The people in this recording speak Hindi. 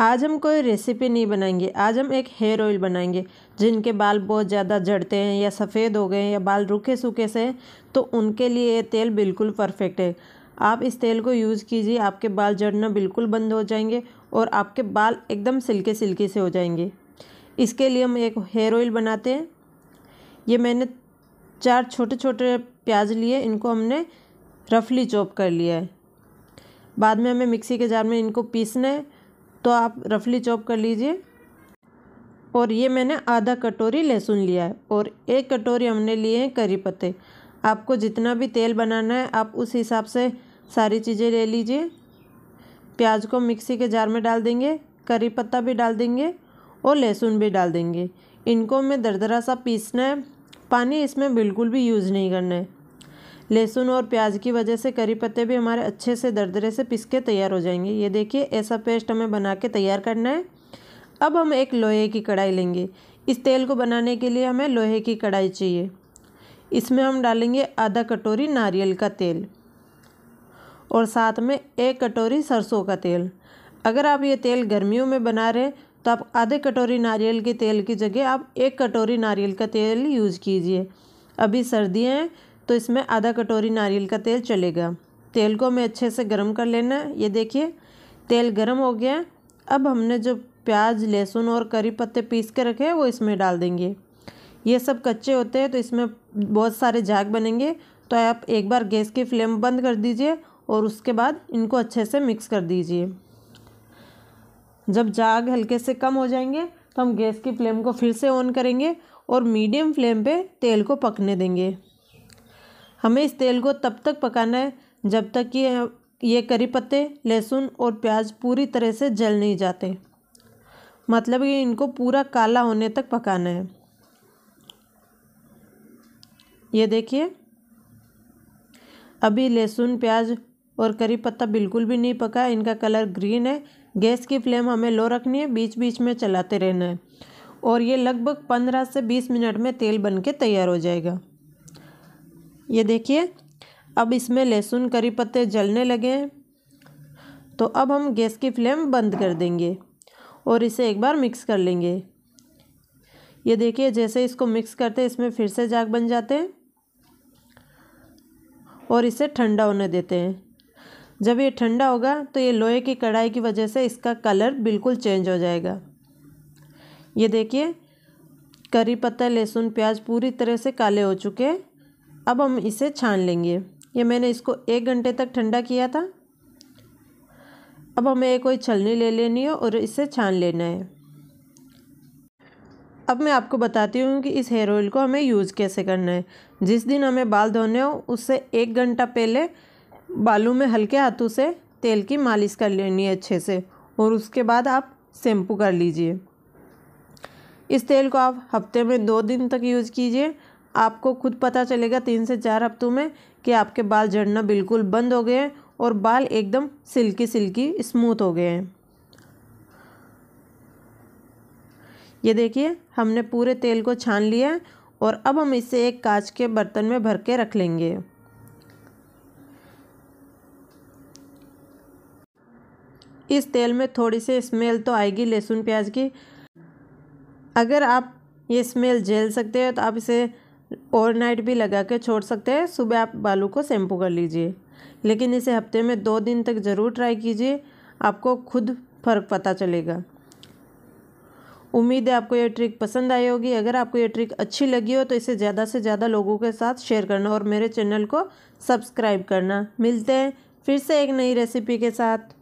आज हम कोई रेसिपी नहीं बनाएंगे आज हम एक हेयर ऑयल बनाएंगे जिनके बाल बहुत ज़्यादा झड़ते हैं या सफ़ेद हो गए हैं या बाल रूखे सूखे से हैं तो उनके लिए ये तेल बिल्कुल परफेक्ट है आप इस तेल को यूज़ कीजिए आपके बाल झड़ना बिल्कुल बंद हो जाएंगे और आपके बाल एकदम सिल्के सिल्के से हो जाएंगे इसके लिए हम एक हेयर ऑयल बनाते हैं ये मैंने चार छोटे छोटे प्याज लिए इनको हमने रफली चॉप कर लिया है बाद में हमें मिक्सी के जार में इनको पीसना है तो आप रफली चॉप कर लीजिए और ये मैंने आधा कटोरी लहसुन लिया है और एक कटोरी हमने लिए हैं करी पत्ते आपको जितना भी तेल बनाना है आप उस हिसाब से सारी चीज़ें ले लीजिए प्याज को मिक्सी के जार में डाल देंगे करी पत्ता भी डाल देंगे और लहसुन भी डाल देंगे इनको हमें दरदरा सा पीसना है पानी इसमें बिल्कुल भी यूज़ नहीं करना है लहसुन और प्याज की वजह से करी पत्ते भी हमारे अच्छे से दरदरे से पिस के तैयार हो जाएंगे ये देखिए ऐसा पेस्ट हमें बना के तैयार करना है अब हम एक लोहे की कढ़ाई लेंगे इस तेल को बनाने के लिए हमें लोहे की कढ़ाई चाहिए इसमें हम डालेंगे आधा कटोरी नारियल का तेल और साथ में एक कटोरी सरसों का तेल अगर आप ये तेल गर्मियों में बना रहे तो आप आधे कटोरी नारियल के तेल की जगह आप एक कटोरी नारियल का तेल यूज कीजिए अभी सर्दियाँ हैं तो इसमें आधा कटोरी नारियल का तेल चलेगा तेल को हमें अच्छे से गर्म कर लेना है ये देखिए तेल गर्म हो गया अब हमने जो प्याज लहसुन और करी पत्ते पीस के रखे हैं वो इसमें डाल देंगे ये सब कच्चे होते हैं तो इसमें बहुत सारे झाग बनेंगे तो आप एक बार गैस की फ्लेम बंद कर दीजिए और उसके बाद इनको अच्छे से मिक्स कर दीजिए जब झाग हल्के से कम हो जाएंगे तो हम गैस की फ्लेम को फिर से ऑन करेंगे और मीडियम फ्लेम पे तेल को पकने देंगे हमें इस तेल को तब तक पकाना है जब तक कि ये करी पत्ते लहसुन और प्याज पूरी तरह से जल नहीं जाते मतलब ये इनको पूरा काला होने तक पकाना है ये देखिए अभी लहसुन प्याज और करी पत्ता बिल्कुल भी नहीं पका इनका कलर ग्रीन है गैस की फ्लेम हमें लो रखनी है बीच बीच में चलाते रहना है और ये लगभग पंद्रह से बीस मिनट में तेल बन के तैयार हो जाएगा ये देखिए अब इसमें लहसुन करी पत्ते जलने लगे हैं तो अब हम गैस की फ्लेम बंद कर देंगे और इसे एक बार मिक्स कर लेंगे ये देखिए जैसे इसको मिक्स करते इसमें फिर से जाग बन जाते हैं और इसे ठंडा होने देते हैं जब ये ठंडा होगा तो ये लोहे की कढ़ाई की वजह से इसका कलर बिल्कुल चेंज हो जाएगा ये देखिए करी पत्ता लहसुन प्याज पूरी तरह से काले हो चुके हैं अब हम इसे छान लेंगे ये मैंने इसको एक घंटे तक ठंडा किया था अब हमें कोई छलनी ले लेनी है और इसे छान लेना है अब मैं आपको बताती हूँ कि इस हेयर ऑयल को हमें यूज़ कैसे करना है जिस दिन हमें बाल धोने हो उससे एक घंटा पहले बालों में हल्के हाथों से तेल की मालिश कर लेनी है अच्छे से और उसके बाद आप शैम्पू कर लीजिए इस तेल को आप हफ्ते में दो दिन तक यूज़ कीजिए आपको खुद पता चलेगा तीन से चार हफ्तों में कि आपके बाल झड़ना बिल्कुल बंद हो गए हैं और बाल एकदम सिल्की सिल्की स्मूथ हो गए हैं ये देखिए हमने पूरे तेल को छान लिया है और अब हम इसे एक कांच के बर्तन में भर के रख लेंगे इस तेल में थोड़ी सी स्मेल तो आएगी लहसुन प्याज की अगर आप ये स्मेल झेल सकते हो तो आप इसे ओवरनाइट भी लगा के छोड़ सकते हैं सुबह आप बालों को शैम्पू कर लीजिए लेकिन इसे हफ्ते में दो दिन तक ज़रूर ट्राई कीजिए आपको खुद फ़र्क पता चलेगा उम्मीद है आपको यह ट्रिक पसंद आई होगी अगर आपको यह ट्रिक अच्छी लगी हो तो इसे ज़्यादा से ज़्यादा लोगों के साथ शेयर करना और मेरे चैनल को सब्सक्राइब करना मिलते हैं फिर से एक नई रेसिपी के साथ